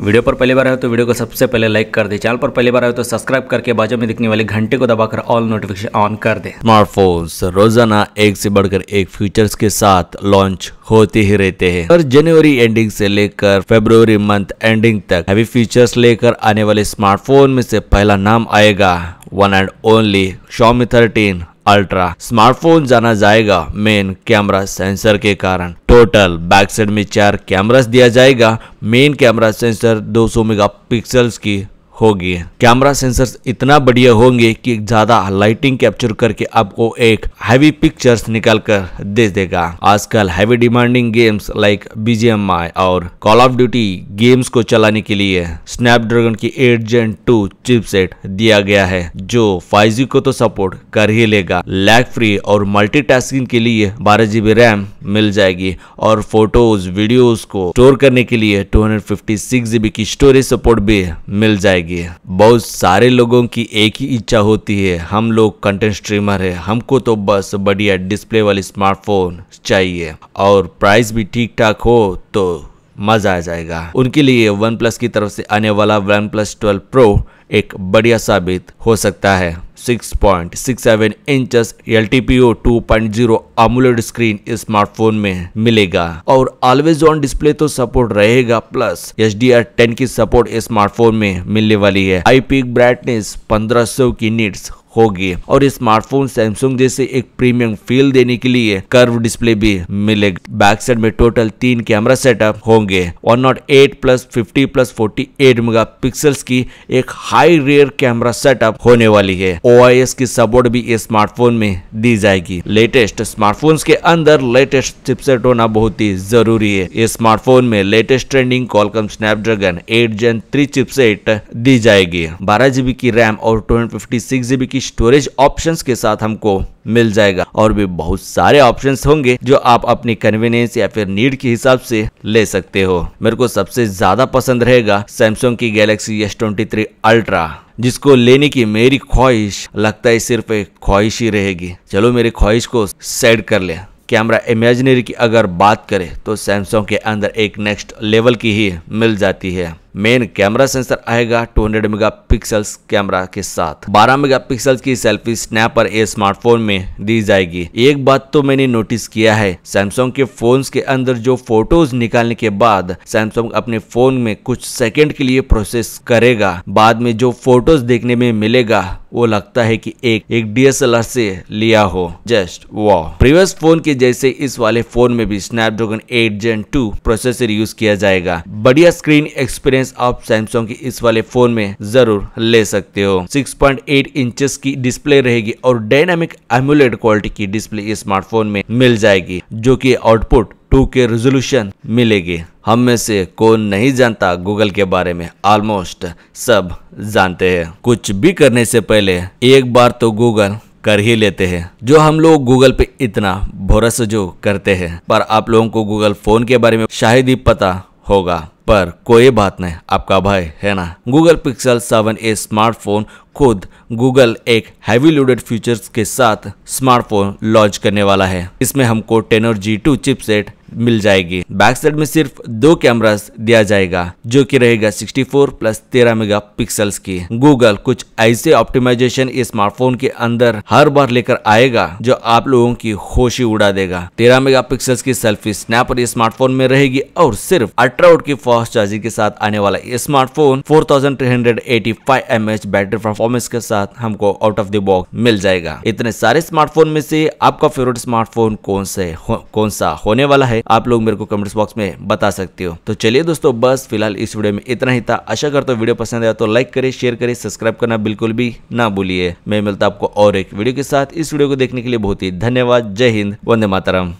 video पर पहली बार आए तो वीडियो को सबसे पहले लाइक कर दे चैनल पर पहली बार आए तो सब्सक्राइब करके बाजू में दिखने वाले घंटे को दबाकर ऑल नोटिफिकेशन ऑन कर दे स्मार्टफोन्स रोजाना एक से बढ़कर एक फीचर्स के साथ लॉन्च होते ही रहते हैं और जनवरी एंडिंग से लेकर फेब्रुवरी मंथ एंडिंग तक हैवी फीचर्स लेकर आने वाले स्मार्टफोन में से पहला नाम आएगा one and only Xiaomi thirteen ultra smartphone जाना जाएगा मेन कैमरा सेंसर के कारण टोटल बैक साइड में चार कैमरास दिया जाएगा मेन कैमरा सेंसर 200 मेगापिक्सल्स की होगी कैमरा सेंसर इतना बढ़िया होंगे कि ज्यादा लाइटिंग कैप्चर करके आपको एक हैवी पिक्चर्स निकाल कर दे देगा आजकल हैवी डिमांडिंग गेम्स लाइक बीजेम और कॉल ऑफ ड्यूटी गेम्स को चलाने के लिए स्नैपड्रैगन की एट जेन टू चिपसेट दिया गया है जो फाइव को तो सपोर्ट कर ही लेगा लैग फ्री और मल्टीटास्किंग के लिए बारह जीबी रैम मिल जाएगी और फोटोज वीडियोस को स्टोर करने के लिए two hundred fifty six GB की स्टोरेज सपोर्ट भी मिल जाएगी है बहुत सारे लोगों की एक ही इच्छा होती है हम लोग कंटेंट स्ट्रीमर है हमको तो बस बढ़िया डिस्प्ले वाली स्मार्टफोन चाहिए और प्राइस भी ठीक ठाक हो तो मजा आ जाएगा उनके लिए वन प्लस की तरफ से आने वाला वन प्लस ट्वेल्व प्रो एक बढ़िया साबित हो सकता है 6.67 inches point zero AMOLED screen smartphone में मिलेगा और ऑलवेज ऑन डिस्प्ले तो सपोर्ट रहेगा plus H D R ten की सपोर्ट स्मार्टफोन में मिलने वाली है आई पीक ब्राइटनेस पंद्रह सौ की नीट्स होगी और स्मार्टफोन सैमसंग जैसे एक प्रीमियम फील देने के लिए कर्व डिस्प्ले भी मिलेगा बैक साइड में टोटल तीन कैमरा सेटअप होंगे one nought eight plus fifty plus forty eight mega की एक हाई रेयर कैमरा सेटअप होने वाली है ओ की सपोर्ट भी इस स्मार्टफोन में दी जाएगी लेटेस्ट स्मार्टफोन के अंदर लेटेस्ट चिपसेट होना बहुत ही जरूरी है इस स्मार्टफोन में latest trending Qualcomm Snapdragon eight gen three chipset दी जाएगी बारह जीबी की रैम और टू फिफ्टी सिक्स जीबी की स्टोरेज ऑप्शंस के साथ हमको मिल जाएगा और भी बहुत सारे ऑप्शंस होंगे जो आप अपनी कन्वीनियंस या फिर नीड के हिसाब से ले सकते हो मेरे को सबसे ज्यादा पसंद रहेगा सैमसंग की Galaxy S twenty three ultra जिसको लेने की मेरी ख्वाहिश लगता है सिर्फ एक ख्वाहिश ही रहेगी चलो मेरी ख्वाहिश को सेट कर ले कैमरा इमेजिनरी की अगर बात करें तो सैमसंग के अंदर एक नेक्स्ट लेवल की ही मिल जाती है मेन कैमरा सेंसर आएगा 200 मेगापिक्सल्स कैमरा के साथ 12 मेगापिक्सल्स की सेल्फी स्नैपर ए स्मार्टफोन में दी जाएगी एक बात तो मैंने नोटिस किया है सैमसंग के फोन के अंदर जो फोटोज निकालने के बाद सैमसंग अपने फोन में कुछ सेकेंड के लिए प्रोसेस करेगा बाद में जो फोटोज देखने में मिलेगा वो लगता है कि एक एक डीएसएलआर से लिया हो जस्ट वो प्रीवियस फोन के जैसे इस वाले फोन में भी स्नैपड्रैगन 8 जेन 2 प्रोसेसर यूज किया जाएगा बढ़िया स्क्रीन एक्सपीरियंस एक्सपीरियंस आप सैमसंग के इस वाले फोन में जरूर ले सकते हो 6.8 पॉइंट की डिस्प्ले रहेगी और डायनामिक एमुलेट क्वालिटी की डिस्प्ले स्मार्टफोन में मिल जाएगी जो कि आउटपुट टू के रेजोल्यूशन मिलेगी हम में से कौन नहीं जानता गूगल के बारे में ऑलमोस्ट सब जानते हैं कुछ भी करने से पहले एक बार तो गूगल कर ही लेते हैं जो हम लोग गूगल पे इतना भरोसा जो करते हैं पर आप लोगों को गूगल फोन के बारे में शायद ही पता होगा पर कोई बात नहीं आपका भाई है ना Google Pixel seven A smartphone खुद गूगल एक हैवी लोडेड फीचर्स के साथ स्मार्टफोन लॉन्च करने वाला है इसमें हमको टेनर जी टू चिपसेट मिल जाएगी बैक साइड में सिर्फ दो कैमरा दिया जाएगा जो कि रहेगा 64 प्लस 13 मेगा पिक्सल्स की गूगल कुछ ऐसे ऑप्टिमाइजेशन इस स्मार्टफोन के अंदर हर बार लेकर आएगा जो आप लोगों की होशी उड़ा देगा 13 मेगा पिक्सल्स की सेल्फी स्नैपर और स्मार्टफोन में रहेगी और सिर्फ अल्ट्रा की फास्ट चार्जिंग के साथ आने वाला smartphone four thousand hundred eighty five M H battery performance के साथ हमको आउट ऑफ द बॉक्स मिल जाएगा इतने सारे स्मार्टफोन में से आपका फेवरेट स्मार्टफोन कौन से हो, कौन सा होने वाला है आप लोग मेरे को कमेंट्स बॉक्स में बता सकते हो तो चलिए दोस्तों बस फिलहाल इस वीडियो में इतना ही था आशा करता हूँ वीडियो पसंद आया तो लाइक करे शेयर करे सब्सक्राइब करना बिल्कुल भी ना भूलिए मैं मिलता आपको और एक वीडियो के साथ इस वीडियो को देखने के लिए बहुत ही धन्यवाद जय हिंद वंदे मातरम